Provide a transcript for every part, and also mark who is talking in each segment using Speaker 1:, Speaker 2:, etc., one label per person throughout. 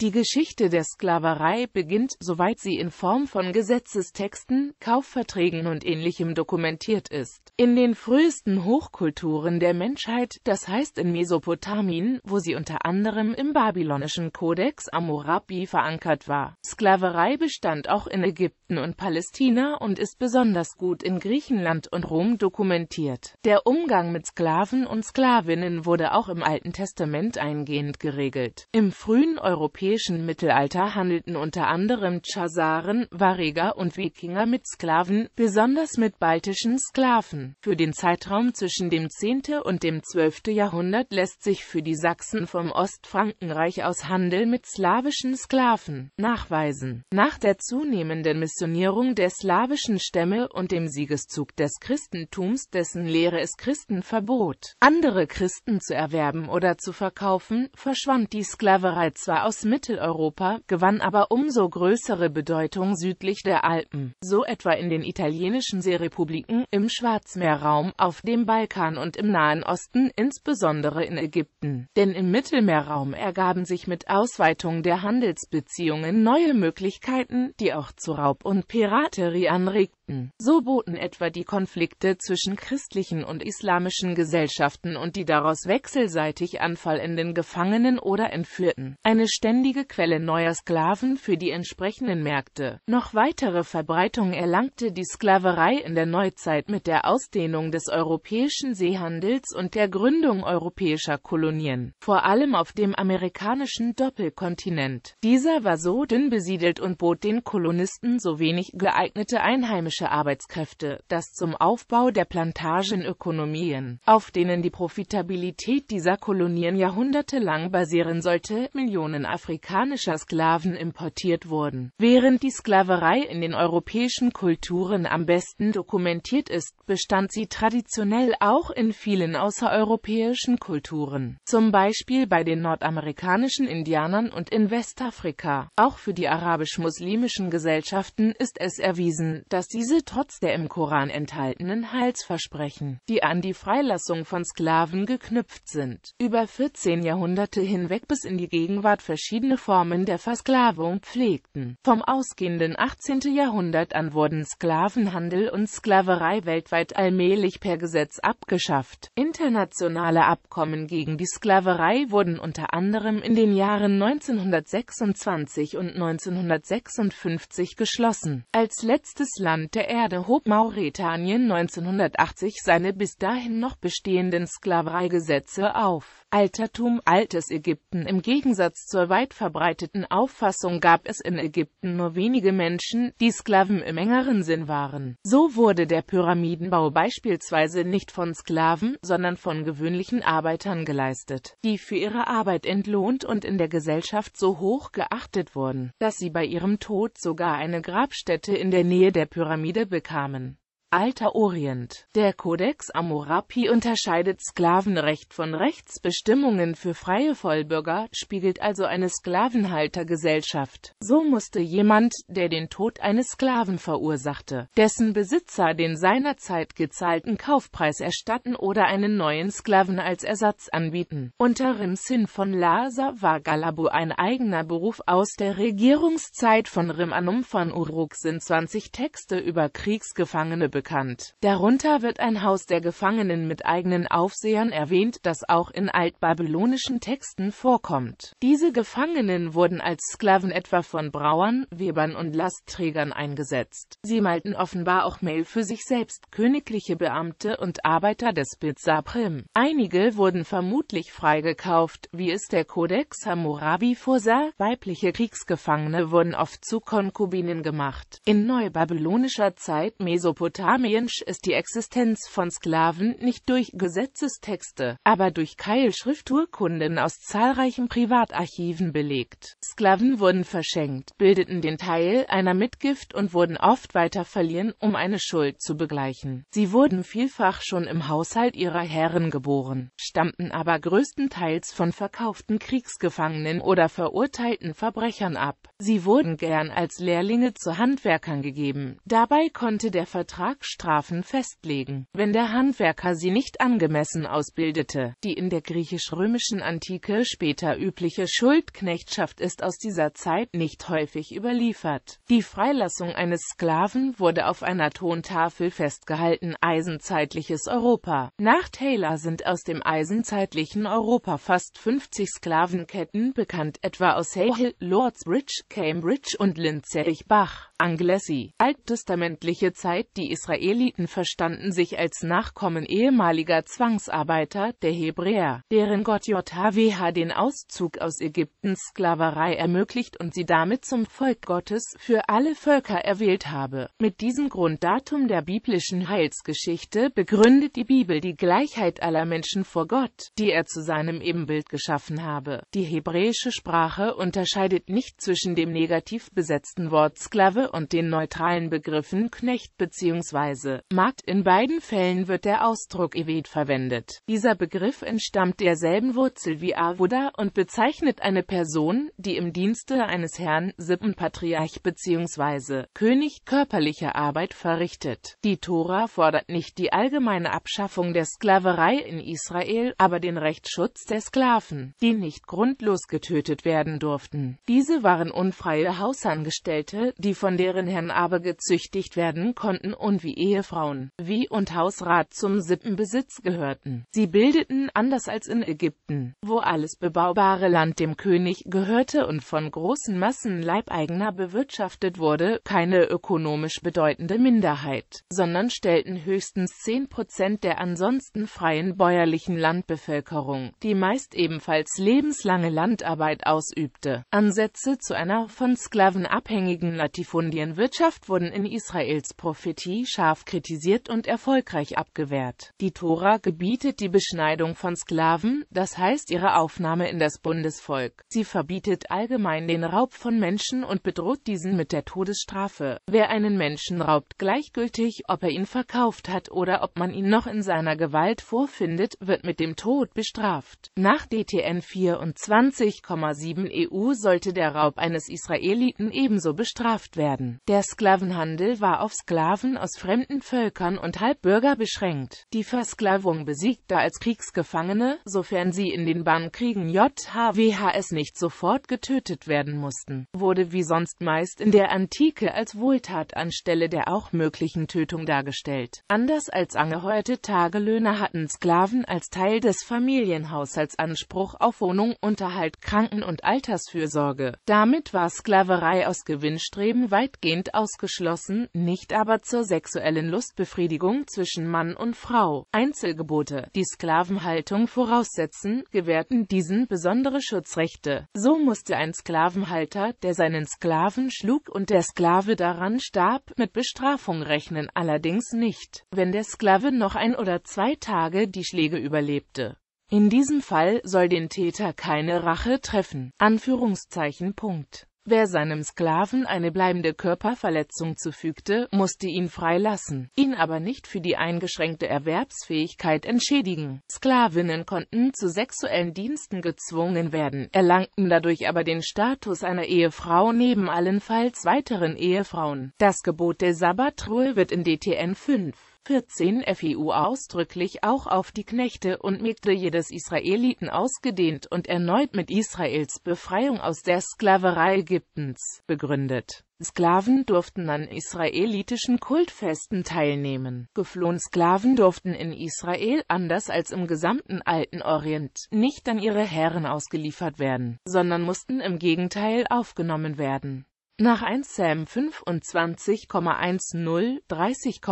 Speaker 1: Die Geschichte der Sklaverei beginnt, soweit sie in Form von Gesetzestexten, Kaufverträgen und ähnlichem dokumentiert ist, in den frühesten Hochkulturen der Menschheit, das heißt in Mesopotamien, wo sie unter anderem im babylonischen Kodex Hammurabi verankert war. Sklaverei bestand auch in Ägypten und Palästina und ist besonders gut in Griechenland und Rom dokumentiert. Der Umgang mit Sklaven und Sklavinnen wurde auch im Alten Testament eingehend geregelt. Im frühen europäischen europäischen Mittelalter handelten unter anderem Chasaren, Variger und Wikinger mit Sklaven, besonders mit baltischen Sklaven. Für den Zeitraum zwischen dem 10. und dem 12. Jahrhundert lässt sich für die Sachsen vom Ostfrankenreich aus Handel mit slawischen Sklaven nachweisen. Nach der zunehmenden Missionierung der slawischen Stämme und dem Siegeszug des Christentums, dessen Lehre es Christen verbot, andere Christen zu erwerben oder zu verkaufen, verschwand die Sklaverei zwar aus Mittelalter, Mitteleuropa, gewann aber umso größere Bedeutung südlich der Alpen, so etwa in den italienischen Seerepubliken, im Schwarzmeerraum, auf dem Balkan und im Nahen Osten, insbesondere in Ägypten. Denn im Mittelmeerraum ergaben sich mit Ausweitung der Handelsbeziehungen neue Möglichkeiten, die auch zu Raub und Piraterie anregten lebten. So boten etwa die Konflikte zwischen christlichen und islamischen Gesellschaften und die daraus wechselseitig anfallenden Gefangenen oder Entführten eine ständige Quelle neuer Sklaven für die entsprechenden Märkte. Noch weitere Verbreitung erlangte die Sklaverei in der Neuzeit mit der Ausdehnung des europäischen Seehandels und der Gründung europäischer Kolonien, vor allem auf dem amerikanischen Doppelkontinent. Dieser war so dünn besiedelt und bot den Kolonisten so wenig geeignete Einheimische ausländische Arbeitskräfte, das zum Aufbau der Plantagenökonomien, auf denen die Profitabilität dieser Kolonien jahrhundertelang basieren sollte, Millionen afrikanischer Sklaven importiert wurden. Während die Sklaverei in den europäischen Kulturen am besten dokumentiert ist, bestand sie traditionell auch in vielen außereuropäischen Kulturen, zum Beispiel bei den nordamerikanischen Indianern und in Westafrika. Auch für die arabisch-muslimischen Gesellschaften ist es erwiesen, dass die diese trotz der im Koran enthaltenen Heilsversprechen, die an die Freilassung von Sklaven geknüpft sind, über 14 Jahrhunderte hinweg bis in die Gegenwart verschiedene Formen der Versklavung pflegten. Vom ausgehenden 18. Jahrhundert an wurden Sklavenhandel und Sklaverei weltweit allmählich per Gesetz abgeschafft. Internationale Abkommen gegen die Sklaverei wurden unter anderem in den Jahren 1926 und 1956 geschlossen. Als letztes Land der Erde hob Mauretanien 1980 seine bis dahin noch bestehenden Sklavereigesetze auf Altertum Altes Ägypten Im Gegensatz zur weit verbreiteten Auffassung gab es in Ägypten nur wenige Menschen, die Sklaven im engeren Sinn waren. So wurde der Pyramidenbau beispielsweise nicht von Sklaven, sondern von gewöhnlichen Arbeitern geleistet, die für ihre Arbeit entlohnt und in der Gesellschaft so hoch geachtet wurden, dass sie bei ihrem Tod sogar eine Grabstätte in der Nähe der Pyramide bekamen Alter Orient. Der Codex Hammurapi unterscheidet Sklavenrecht von Rechtsbestimmungen für freie Vollbürger, spiegelt also eine Sklavenhaltergesellschaft. So musste jemand, der den Tod eines Sklaven verursachte, dessen Besitzer den seinerzeit gezahlten Kaufpreis erstatten oder einen neuen Sklaven als Ersatz anbieten. Unter Rimsin von Lhasa war Galabu ein eigener Beruf aus der Regierungszeit von Rim Anum von Uruk sind 20 Texte über Kriegsgefangene bekannt. Darunter wird ein Haus der Gefangenen mit eigenen Aufsehern erwähnt, das auch in altbabylonischen Texten vorkommt. Diese Gefangenen wurden als Sklaven etwa von Brauern, Webern und Lastträgern eingesetzt. Sie malten offenbar auch Mail für sich selbst, königliche Beamte und Arbeiter des Bizaprim. Einige wurden vermutlich freigekauft, wie es der Kodex Hammurabi vorsah. Weibliche Kriegsgefangene wurden oft zu Konkubinen gemacht. In neubabylonischer Zeit Mesopotamien Armenisch ist die Existenz von Sklaven nicht durch Gesetzestexte, aber durch Keilschrifturkunden aus zahlreichen Privatarchiven belegt. Sklaven wurden verschenkt, bildeten den Teil einer Mitgift und wurden oft weiter verliehen, um eine Schuld zu begleichen. Sie wurden vielfach schon im Haushalt ihrer Herren geboren, stammten aber größtenteils von verkauften Kriegsgefangenen oder verurteilten Verbrechern ab. Sie wurden gern als Lehrlinge zu Handwerkern gegeben. Dabei konnte der Vertrag Strafen festlegen, wenn der Handwerker sie nicht angemessen ausbildete. Die in der griechisch-römischen Antike später übliche Schuldknechtschaft ist aus dieser Zeit nicht häufig überliefert. Die Freilassung eines Sklaven wurde auf einer Tontafel festgehalten. Eisenzeitliches Europa Nach Taylor sind aus dem eisenzeitlichen Europa fast 50 Sklavenketten bekannt, etwa aus Hale, Lordsbridge, Cambridge und Linzerich-Bach. Anglesey, alttestamentliche Zeit Die Israeliten verstanden sich als Nachkommen ehemaliger Zwangsarbeiter, der Hebräer, deren Gott JHWH den Auszug aus Ägyptens Sklaverei ermöglicht und sie damit zum Volk Gottes für alle Völker erwählt habe. Mit diesem Grunddatum der biblischen Heilsgeschichte begründet die Bibel die Gleichheit aller Menschen vor Gott, die er zu seinem Ebenbild geschaffen habe. Die hebräische Sprache unterscheidet nicht zwischen dem negativ besetzten Wort Sklave und den neutralen Begriffen Knecht bzw. Markt. In beiden Fällen wird der Ausdruck Evet verwendet. Dieser Begriff entstammt derselben Wurzel wie Avoda und bezeichnet eine Person, die im Dienste eines Herrn, Sippenpatriarch bzw. König körperliche Arbeit verrichtet. Die Tora fordert nicht die allgemeine Abschaffung der Sklaverei in Israel, aber den Rechtsschutz der Sklaven, die nicht grundlos getötet werden durften. Diese waren unfreie Hausangestellte, die von deren Herren aber gezüchtigt werden konnten und wie Ehefrauen, wie und Hausrat zum Sippenbesitz gehörten. Sie bildeten, anders als in Ägypten, wo alles bebaubare Land dem König gehörte und von großen Massen Leibeigener bewirtschaftet wurde, keine ökonomisch bedeutende Minderheit, sondern stellten höchstens 10 Prozent der ansonsten freien bäuerlichen Landbevölkerung, die meist ebenfalls lebenslange Landarbeit ausübte. Ansätze zu einer von Sklaven abhängigen Latifund Medienwirtschaft wurden in Israels Prophetie scharf kritisiert und erfolgreich abgewehrt. Die Tora gebietet die Beschneidung von Sklaven, das heißt ihre Aufnahme in das Bundesvolk. Sie verbietet allgemein den Raub von Menschen und bedroht diesen mit der Todesstrafe. Wer einen Menschen raubt, gleichgültig, ob er ihn verkauft hat oder ob man ihn noch in seiner Gewalt vorfindet, wird mit dem Tod bestraft. Nach DTN 24,7 EU sollte der Raub eines Israeliten ebenso bestraft werden werden. Der Sklavenhandel war auf Sklaven aus fremden Völkern und Halbbürger beschränkt. Die Versklavung besiegte als Kriegsgefangene, sofern sie in den Bannkriegen JHWHS nicht sofort getötet werden mussten, wurde wie sonst meist in der Antike als Wohltat anstelle der auch möglichen Tötung dargestellt. Anders als angeheuerte Tagelöhner hatten Sklaven als Teil des Familienhaushalts Anspruch auf Wohnung, Unterhalt, Kranken- und Altersfürsorge. Damit war Sklaverei aus Gewinnstreben weit weitgehend ausgeschlossen, nicht aber zur sexuellen Lustbefriedigung zwischen Mann und Frau. Einzelgebote, die Sklavenhaltung voraussetzen, gewährten diesen besondere Schutzrechte. So musste ein Sklavenhalter, der seinen Sklaven schlug und der Sklave daran starb, mit Bestrafung rechnen, allerdings nicht, wenn der Sklave noch ein oder zwei Tage die Schläge überlebte. In diesem Fall soll den Täter keine Rache treffen. Anführungszeichen Punkt. Wer seinem Sklaven eine bleibende Körperverletzung zufügte, musste ihn freilassen, ihn aber nicht für die eingeschränkte Erwerbsfähigkeit entschädigen. Sklavinnen konnten zu sexuellen Diensten gezwungen werden, erlangten dadurch aber den Status einer Ehefrau neben allenfalls weiteren Ehefrauen. Das Gebot der Sabbatruhe wird in DTN 5 14 FEU ausdrücklich auch auf die Knechte und Mägde jedes Israeliten ausgedehnt und erneut mit Israels Befreiung aus der Sklaverei Ägyptens begründet. Sklaven durften an israelitischen Kultfesten teilnehmen. Geflohen Sklaven durften in Israel, anders als im gesamten alten Orient, nicht an ihre Herren ausgeliefert werden, sondern mussten im Gegenteil aufgenommen werden. Nach 1 Sam 25,10 30,151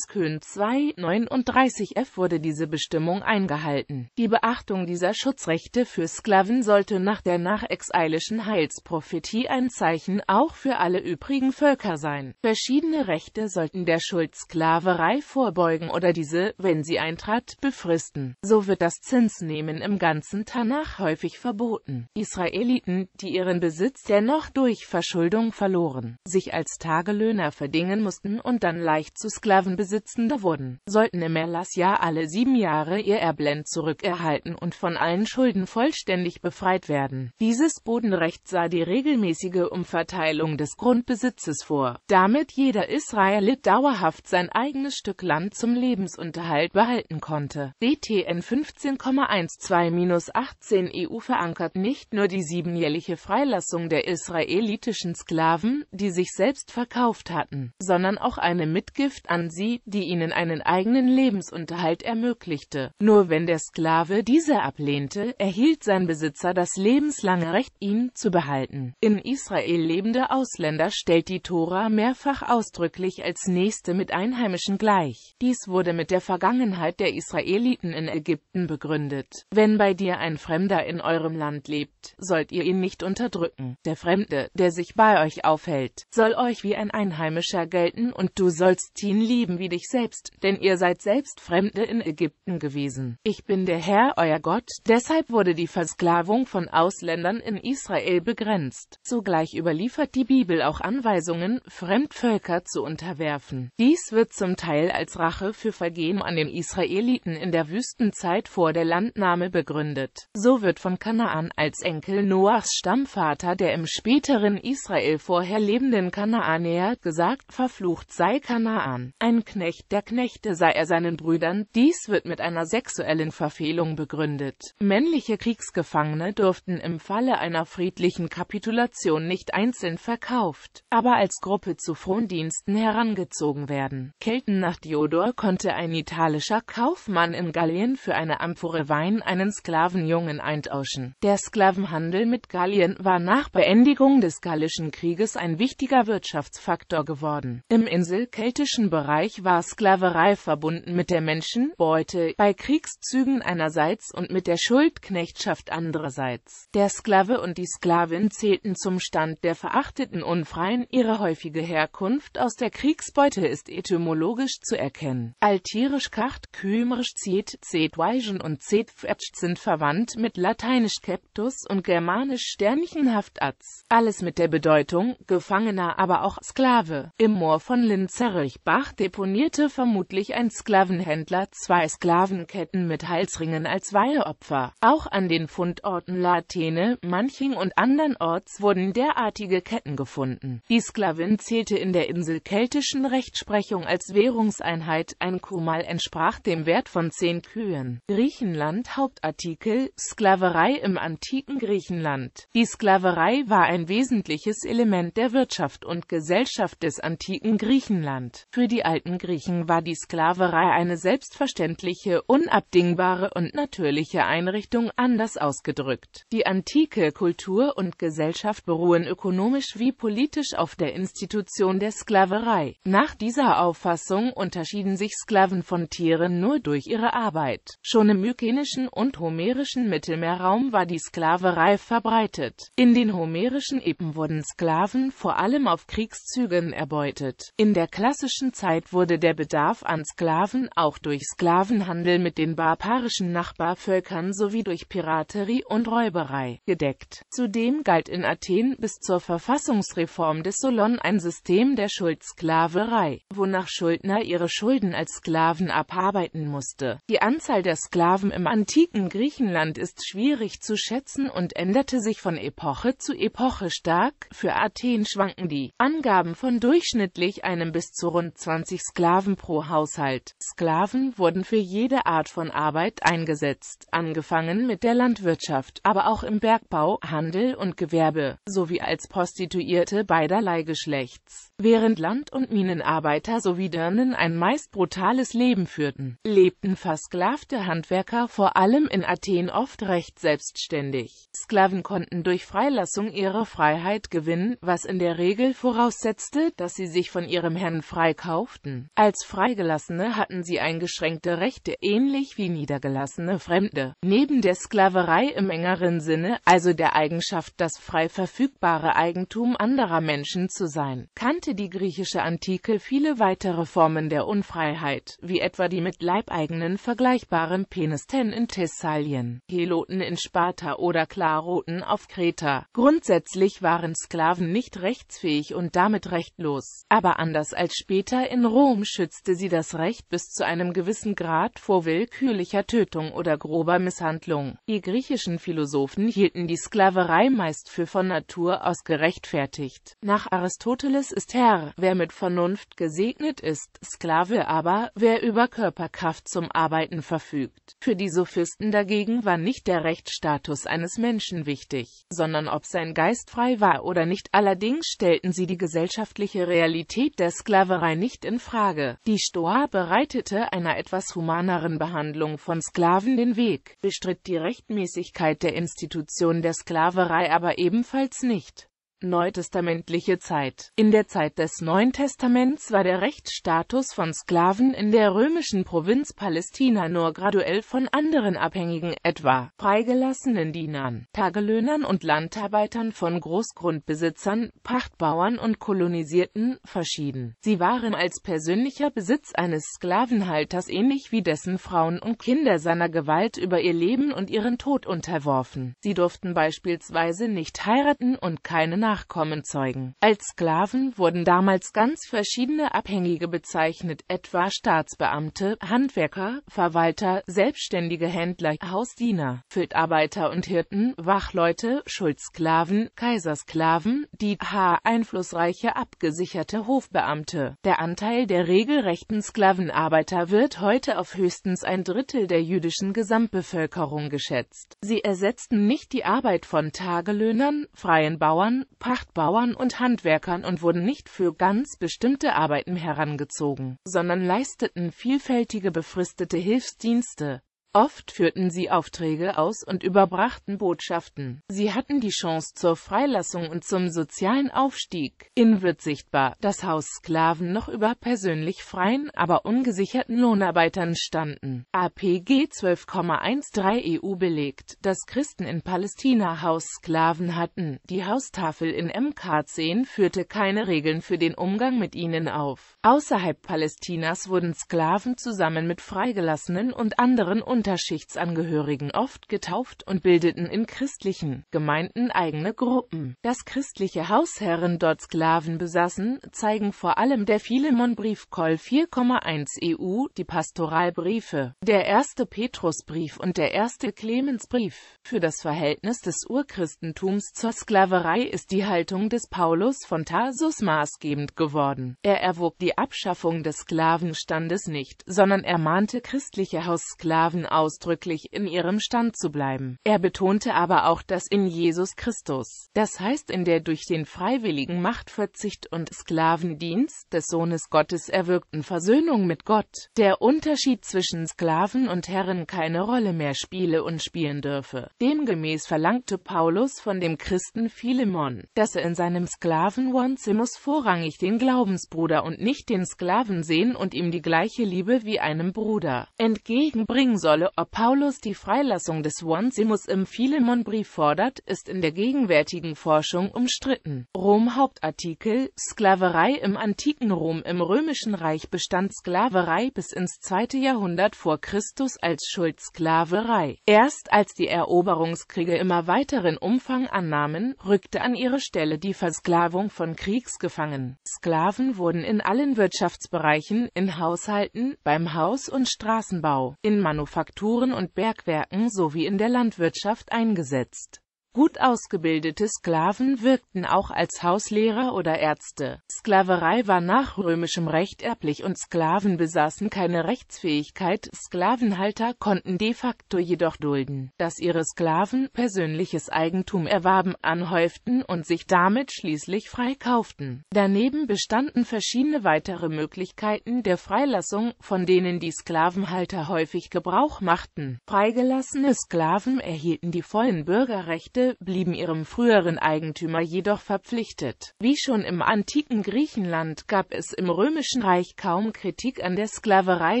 Speaker 1: Kön 2 39 F wurde diese Bestimmung eingehalten. Die Beachtung dieser Schutzrechte für Sklaven sollte nach der nachexilischen Heilsprophetie ein Zeichen auch für alle übrigen Völker sein. Verschiedene Rechte sollten der Schuldsklaverei vorbeugen oder diese, wenn sie eintrat, befristen. So wird das Zinsnehmen im ganzen Tanach häufig verboten. Israeliten, die ihren Besitz dennoch durch durch Verschuldung verloren, sich als Tagelöhner verdingen mussten und dann leicht zu Sklavenbesitzender wurden, sollten im Erlassjahr alle sieben Jahre ihr Erblend zurückerhalten und von allen Schulden vollständig befreit werden. Dieses Bodenrecht sah die regelmäßige Umverteilung des Grundbesitzes vor, damit jeder Israelit dauerhaft sein eigenes Stück Land zum Lebensunterhalt behalten konnte. DTN 15,12-18 EU verankert nicht nur die siebenjährliche Freilassung der Israelis, politischen Sklaven, die sich selbst verkauft hatten, sondern auch eine Mitgift an sie, die ihnen einen eigenen Lebensunterhalt ermöglichte. Nur wenn der Sklave diese ablehnte, erhielt sein Besitzer das lebenslange Recht, ihn zu behalten. In Israel lebende Ausländer stellt die Tora mehrfach ausdrücklich als Nächste mit Einheimischen gleich. Dies wurde mit der Vergangenheit der Israeliten in Ägypten begründet. Wenn bei dir ein Fremder in eurem Land lebt, sollt ihr ihn nicht unterdrücken. Der Fremde, der sich bei euch aufhält, soll euch wie ein Einheimischer gelten, und du sollst ihn lieben wie dich selbst, denn ihr seid selbst Fremde in Ägypten gewesen. Ich bin der Herr, euer Gott, deshalb wurde die Versklavung von Ausländern in Israel begrenzt. Zugleich überliefert die Bibel auch Anweisungen, Fremdvölker zu unterwerfen. Dies wird zum Teil als Rache für Vergehen an den Israeliten in der Wüstenzeit vor der Landnahme begründet. So wird von Kanaan als Enkel Noachs Stammvater, der im späteren anderen Israel vorher lebenden Kanaanäer, gesagt, verflucht sei Kanaan. Ein Knecht der Knechte sei er seinen Brüdern, dies wird mit einer sexuellen Verfehlung begründet. Männliche Kriegsgefangene durften im Falle einer friedlichen Kapitulation nicht einzeln verkauft, aber als Gruppe zu Frondiensten herangezogen werden. Kelten nach Diodor konnte ein italischer Kaufmann in Gallien für eine Amphore Wein einen Sklavenjungen eintauschen. Der Sklavenhandel mit Gallien war nach Beendigung des des Gallischen Krieges ein wichtiger Wirtschaftsfaktor geworden. Im inselkeltischen Bereich war Sklaverei verbunden mit der Menschenbeute bei Kriegszügen einerseits und mit der Schuldknechtschaft andererseits. Der Sklave und die Sklavin zählten zum Stand der verachteten Unfreien. Ihre häufige Herkunft aus der Kriegsbeute ist etymologisch zu erkennen. Altirisch Kacht, Kümrisch Zet, Zetweigen und Zetfetsch sind verwandt mit Lateinisch Keptus und Germanisch Sternchenhaft Atz. Alles es mit der Bedeutung Gefangener, aber auch Sklave. Im Moor von linzerich deponierte vermutlich ein Sklavenhändler zwei Sklavenketten mit Halsringen als Weiheopfer. Auch an den Fundorten Latene, Manching und andernorts wurden derartige Ketten gefunden. Die Sklavin zählte in der inselkeltischen Rechtsprechung als Währungseinheit, ein Kumal entsprach dem Wert von zehn Kühen. Griechenland Hauptartikel Sklaverei im antiken Griechenland. Die Sklaverei war ein wesentliches wesentliches Element der Wirtschaft und Gesellschaft des antiken Griechenland. Für die alten Griechen war die Sklaverei eine selbstverständliche, unabdingbare und natürliche Einrichtung, anders ausgedrückt. Die antike Kultur und Gesellschaft beruhen ökonomisch wie politisch auf der Institution der Sklaverei. Nach dieser Auffassung unterschieden sich Sklaven von Tieren nur durch ihre Arbeit. Schon im mykenischen und homerischen Mittelmeerraum war die Sklaverei verbreitet. In den homerischen Epochen Ägypten wurden Sklaven vor allem auf Kriegszügen erbeutet. In der klassischen Zeit wurde der Bedarf an Sklaven auch durch Sklavenhandel mit den barbarischen Nachbarvölkern sowie durch Piraterie und Räuberei gedeckt. Zudem galt in Athen bis zur Verfassungsreform des Solon ein System der Schuldsklaverei, wonach Schuldner ihre Schulden als Sklaven abarbeiten musste. Die Anzahl der Sklaven im antiken Griechenland ist schwierig zu schätzen und änderte sich von Epoche zu Epoche stark stark. Für Athen schwanken die Angaben von durchschnittlich einem bis zu rund 20 Sklaven pro Haushalt. Sklaven wurden für jede Art von Arbeit eingesetzt, angefangen mit der Landwirtschaft, aber auch im Bergbau, Handel und Gewerbe, sowie als Prostituierte beiderlei Geschlechts. Während Land- und Minenarbeiter sowie Dirnen ein meist brutales Leben führten, lebten versklavte Handwerker vor allem in Athen oft recht selbstständig. Sklaven konnten durch Freilassung ihre Freiheit Freiheit gewinnen, was in der Regel voraussetzte, dass sie sich von ihrem Herrn freikauften. Als Freigelassene hatten sie eingeschränkte Rechte, ähnlich wie niedergelassene Fremde. Neben der Sklaverei im engeren Sinne, also der Eigenschaft, das frei verfügbare Eigentum anderer Menschen zu sein, kannte die griechische Antike viele weitere Formen der Unfreiheit, wie etwa die mit leibeigenen vergleichbaren Penisten in Thessalien, Heloten in Sparta oder Klaroten auf Kreta. Grundsätzlich war waren Sklaven nicht rechtsfähig und damit rechtlos, aber anders als später in Rom schützte sie das Recht bis zu einem gewissen Grad vor willkürlicher Tötung oder grober Misshandlung. Die griechischen Philosophen hielten die Sklaverei meist für von Natur aus gerechtfertigt. Nach Aristoteles ist Herr, wer mit Vernunft gesegnet ist, Sklave aber, wer über Körperkraft zum Arbeiten verfügt. Für die Sophisten dagegen war nicht der Rechtsstatus eines Menschen wichtig, sondern ob sein Geist frei dabei war oder nicht, allerdings stellten sie die gesellschaftliche Realität der Sklaverei nicht in Frage. Die Stoa bereitete einer etwas humaneren Behandlung von Sklaven den Weg, bestritt die Rechtmäßigkeit der Institution der Sklaverei aber ebenfalls nicht. Neutestamentliche Zeit In der Zeit des Neuen Testaments war der Rechtsstatus von Sklaven in der römischen Provinz Palästina nur graduell von anderen abhängigen, etwa freigelassenen Dienern, Tagelöhnern und Landarbeitern von Großgrundbesitzern, Pachtbauern und Kolonisierten, verschieden. Sie waren als persönlicher Besitz eines Sklavenhalters ähnlich wie dessen Frauen und Kinder seiner Gewalt über ihr Leben und ihren Tod unterworfen. Sie durften beispielsweise nicht heiraten und keine Nachkommen zeugen. Als Sklaven wurden damals ganz verschiedene Abhängige bezeichnet, etwa Staatsbeamte, Handwerker, Verwalter, selbstständige Händler, Hausdiener, Feldarbeiter und Hirten, Wachleute, Schuldsklaven, Kaisersklaven, die h. einflussreiche abgesicherte Hofbeamte. Der Anteil der regelrechten Sklavenarbeiter wird heute auf höchstens ein Drittel der jüdischen Gesamtbevölkerung geschätzt. Sie ersetzten nicht die Arbeit von Tagelöhnern, freien Bauern, Pachtbauern und Handwerkern und wurden nicht für ganz bestimmte Arbeiten herangezogen, sondern leisteten vielfältige befristete Hilfsdienste Oft führten sie Aufträge aus und überbrachten Botschaften. Sie hatten die Chance zur Freilassung und zum sozialen Aufstieg. In wird sichtbar, dass Haussklaven noch über persönlich freien, aber ungesicherten Lohnarbeitern standen. APG 12,13 EU belegt, dass Christen in Palästina Haussklaven hatten. Die Haustafel in MK10 führte keine Regeln für den Umgang mit ihnen auf. Außerhalb Palästinas wurden Sklaven zusammen mit Freigelassenen und anderen Unterschichtsangehörigen oft getauft und bildeten in christlichen Gemeinden eigene Gruppen. Dass christliche Hausherren dort Sklaven besaßen, zeigen vor allem der Philemon-Brief Kol 4,1 EU, die Pastoralbriefe, der erste Petrusbrief und der erste Clemensbrief. Für das Verhältnis des Urchristentums zur Sklaverei ist die Haltung des Paulus von Tarsus maßgebend geworden. Er erwog die Abschaffung des Sklavenstandes nicht, sondern ermahnte christliche Haussklaven ausdrücklich in ihrem Stand zu bleiben. Er betonte aber auch das in Jesus Christus, das heißt in der durch den freiwilligen Machtverzicht und Sklavendienst des Sohnes Gottes erwirkten Versöhnung mit Gott, der Unterschied zwischen Sklaven und Herren keine Rolle mehr spiele und spielen dürfe. Demgemäß verlangte Paulus von dem Christen Philemon, dass er in seinem Sklaven Onesimus vorrangig den Glaubensbruder und nicht den Sklaven sehen und ihm die gleiche Liebe wie einem Bruder entgegenbringen soll Rolle, ob Paulus die Freilassung des Onesimus im Philemonbrief fordert, ist in der gegenwärtigen Forschung umstritten. Rom-Hauptartikel Sklaverei im antiken Rom Im Römischen Reich bestand Sklaverei bis ins zweite Jahrhundert vor Christus als Schuldsklaverei. Erst als die Eroberungskriege immer weiteren Umfang annahmen, rückte an ihre Stelle die Versklavung von Kriegsgefangenen. Sklaven wurden in allen Wirtschaftsbereichen, in Haushalten, beim Haus- und Straßenbau, in Manufaktur Manufakturen und Bergwerken sowie in der Landwirtschaft eingesetzt Gut ausgebildete Sklaven wirkten auch als Hauslehrer oder Ärzte. Sklaverei war nach römischem Recht erblich und Sklaven besaßen keine Rechtsfähigkeit, Sklavenhalter konnten de facto jedoch dulden, dass ihre Sklaven persönliches Eigentum erwarben, anhäuften und sich damit schließlich freikauften. Daneben bestanden verschiedene weitere Möglichkeiten der Freilassung, von denen die Sklavenhalter häufig Gebrauch machten. Freigelassene Sklaven erhielten die vollen Bürgerrechte Rechte blieben ihrem früheren Eigentümer jedoch verpflichtet. Wie schon im antiken Griechenland gab es im Römischen Reich kaum Kritik an der Sklaverei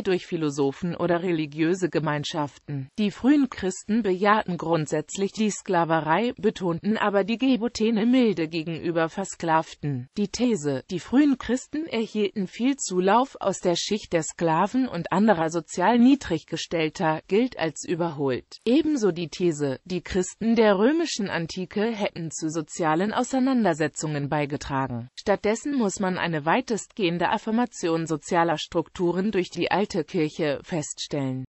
Speaker 1: durch Philosophen oder religiöse Gemeinschaften. Die frühen Christen bejahten grundsätzlich die Sklaverei, betonten aber die Gebotene milde gegenüber Versklavten. Die These, die frühen Christen erhielten viel Zulauf aus der Schicht der Sklaven und anderer sozial niedriggestellter, gilt als überholt. Ebenso die These, die Christen der römischen griechischen Antike hätten zu sozialen Auseinandersetzungen beigetragen. Stattdessen muss man eine weitestgehende Affirmation sozialer Strukturen durch die alte Kirche feststellen